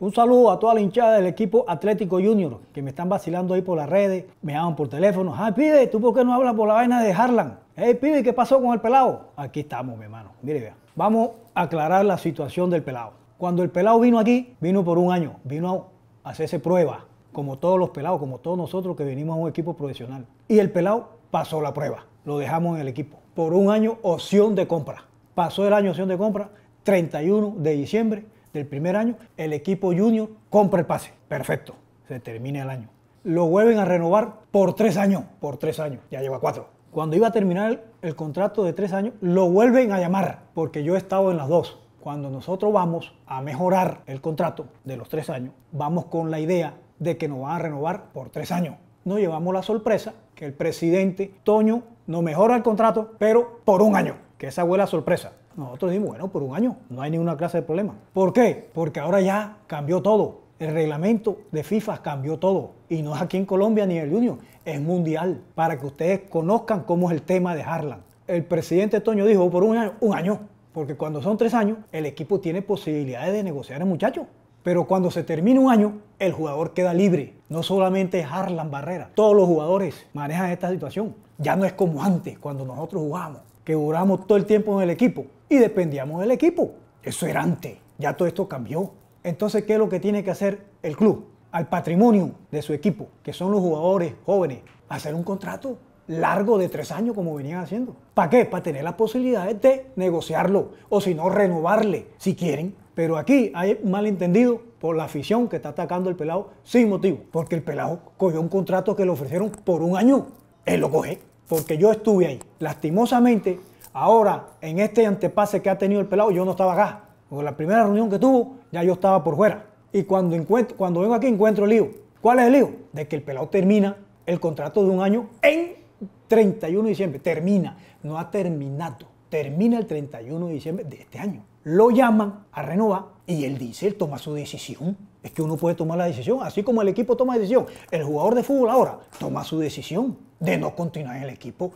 Un saludo a toda la hinchada del equipo Atlético Junior, que me están vacilando ahí por las redes, me llaman por teléfono. Ay, pibe, ¿tú por qué no hablas por la vaina de Harlan? Ey, pibe, ¿qué pasó con el pelado? Aquí estamos, mi hermano. Mire, vea. Vamos a aclarar la situación del pelado. Cuando el pelado vino aquí, vino por un año, vino a hacerse prueba, como todos los pelados, como todos nosotros que venimos a un equipo profesional. Y el pelado pasó la prueba, lo dejamos en el equipo. Por un año, opción de compra. Pasó el año opción de compra, 31 de diciembre del primer año, el equipo junior compra el pase. Perfecto, se termina el año. Lo vuelven a renovar por tres años, por tres años, ya lleva cuatro. Cuando iba a terminar el, contrato de tres años, lo vuelven a llamar, porque yo he estado en las dos. Cuando nosotros vamos a mejorar el contrato de los tres años, vamos con la idea de que nos van a renovar por tres años. Nos llevamos la sorpresa que el presidente Toño nos mejora el contrato, pero por un año. Que esa fue la sorpresa. Nosotros dijimos, bueno, por un año no hay ninguna clase de problema. ¿Por qué? Porque ahora ya cambió todo. El reglamento de FIFA cambió todo. Y no es aquí en Colombia ni en el Junior, es mundial. Para que ustedes conozcan cómo es el tema de Harlan. El presidente Toño dijo, por un año, un año. Porque cuando son tres años, el equipo tiene posibilidades de negociar el muchacho. Pero cuando se termina un año, el jugador queda libre. No solamente Harlan Barrera, todos los jugadores manejan esta situación. Ya no es como antes, cuando nosotros jugábamos, que duramos todo el tiempo en el equipo y dependíamos del equipo. Eso era antes, ya todo esto cambió. Entonces, ¿qué es lo que tiene que hacer el club? Al patrimonio de su equipo, que son los jugadores jóvenes, hacer un contrato largo de tres años como venían haciendo. ¿Para qué? Para tener las posibilidades de negociarlo o si no renovarle si quieren. Pero aquí hay malentendido por la afición que está atacando el pelado sin motivo. Porque el pelado cogió un contrato que le ofrecieron por un año. Él lo coge. Porque yo estuve ahí. Lastimosamente, Ahora, en este antepase que ha tenido el pelado, yo no estaba acá. Porque la primera reunión que tuvo, ya yo estaba por fuera. Y cuando, cuando vengo aquí, encuentro el lío. ¿Cuál es el lío? De que el pelado termina el contrato de un año en 31 de diciembre. Termina. No ha terminado. Termina el 31 de diciembre de este año. Lo llaman a renovar y él dice, él toma su decisión. Es que uno puede tomar la decisión, así como el equipo toma decisión. El jugador de fútbol ahora toma su decisión de no continuar en el equipo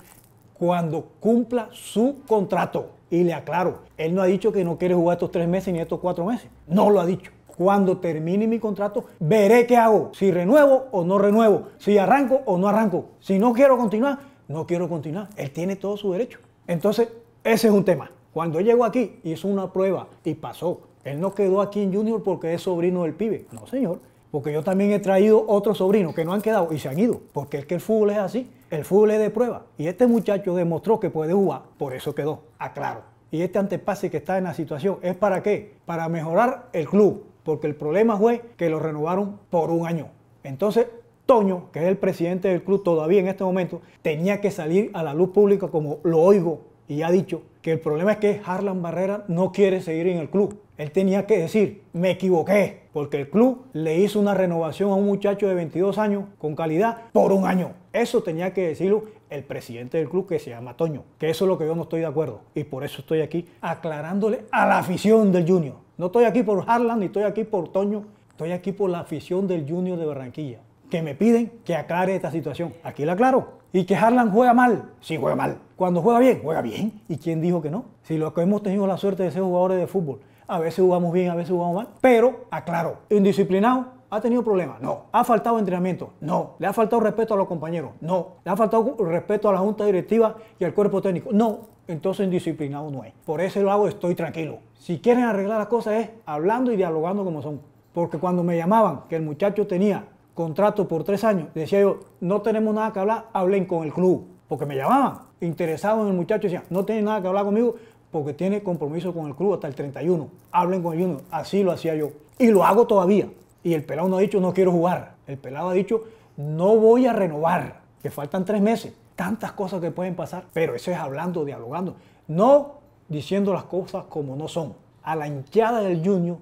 cuando cumpla su contrato. Y le aclaro, él no ha dicho que no quiere jugar estos tres meses ni estos cuatro meses. No lo ha dicho. Cuando termine mi contrato, veré qué hago. Si renuevo o no renuevo. Si arranco o no arranco. Si no quiero continuar, no quiero continuar. Él tiene todo su derecho. Entonces, ese es un tema. Cuando llegó aquí, y hizo una prueba y pasó. Él no quedó aquí en Junior porque es sobrino del pibe. No, señor porque yo también he traído otros sobrinos que no han quedado y se han ido, porque es que el fútbol es así, el fútbol es de prueba. Y este muchacho demostró que puede jugar, por eso quedó, aclaro. Y este antepase que está en la situación es para qué? Para mejorar el club, porque el problema fue que lo renovaron por un año. Entonces, Toño, que es el presidente del club todavía en este momento, tenía que salir a la luz pública como lo oigo y ha dicho que el problema es que Harlan Barrera no quiere seguir en el club. Él tenía que decir, me equivoqué, porque el club le hizo una renovación a un muchacho de 22 años con calidad por un año. Eso tenía que decirlo el presidente del club que se llama Toño, que eso es lo que yo no estoy de acuerdo. Y por eso estoy aquí aclarándole a la afición del Junior. No estoy aquí por Harlan ni estoy aquí por Toño, estoy aquí por la afición del Junior de Barranquilla que me piden que aclare esta situación. Aquí la aclaro. Y que Harlan juega mal. Sí, juega mal. Cuando juega bien, juega bien. ¿Y quién dijo que no? Si lo que hemos tenido la suerte de ser jugadores de fútbol, a veces jugamos bien, a veces jugamos mal. Pero, aclaro, indisciplinado, ¿Ha tenido problemas? No. ¿Ha faltado entrenamiento? No. ¿Le ha faltado respeto a los compañeros? No. ¿Le ha faltado respeto a la junta directiva y al cuerpo técnico? No. Entonces indisciplinado no es. Por eso lo hago, estoy tranquilo. Si quieren arreglar las cosas es hablando y dialogando como son. Porque cuando me llamaban que el muchacho tenía contrato por tres años. decía yo, no tenemos nada que hablar, hablen con el club. Porque me llamaban, interesados en el muchacho, decían, no tiene nada que hablar conmigo porque tiene compromiso con el club hasta el 31. Hablen con el Junior. Así lo hacía yo. Y lo hago todavía. Y el pelado no ha dicho, no quiero jugar. El pelado ha dicho, no voy a renovar, que faltan tres meses. Tantas cosas que pueden pasar, pero eso es hablando, dialogando. No diciendo las cosas como no son. A la hinchada del Junior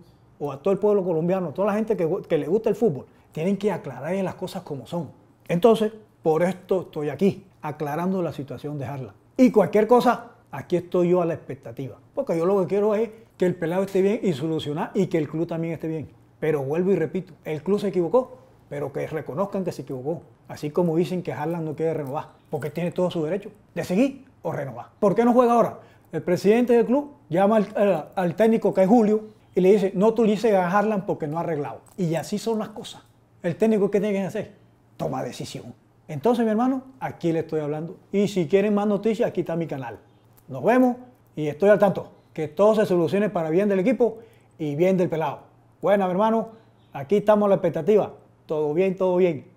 o a todo el pueblo colombiano, toda la gente que, le gusta el fútbol, tienen que aclarar las cosas como son. Entonces, por esto estoy aquí, aclarando la situación de Harlan. Y cualquier cosa, aquí estoy yo a la expectativa. Porque yo lo que quiero es que el pelado esté bien y solucionar y que el club también esté bien. Pero vuelvo y repito, el club se equivocó, pero que reconozcan que se equivocó. Así como dicen que Harlan no quiere renovar, porque tiene todo su derecho de seguir o renovar. ¿Por qué no juega ahora? El presidente del club llama al eh, técnico que es Julio y le dice, no utilice a Harlan porque no ha arreglado. Y así son las cosas. El técnico, ¿qué tiene que hacer? Toma decisión. Entonces, mi hermano, aquí le estoy hablando. Y si quieren más noticias, aquí está mi canal. Nos vemos y estoy al tanto. Que todo se solucione para bien del equipo y bien del pelado. Bueno, mi hermano, aquí estamos la expectativa. Todo bien, todo bien.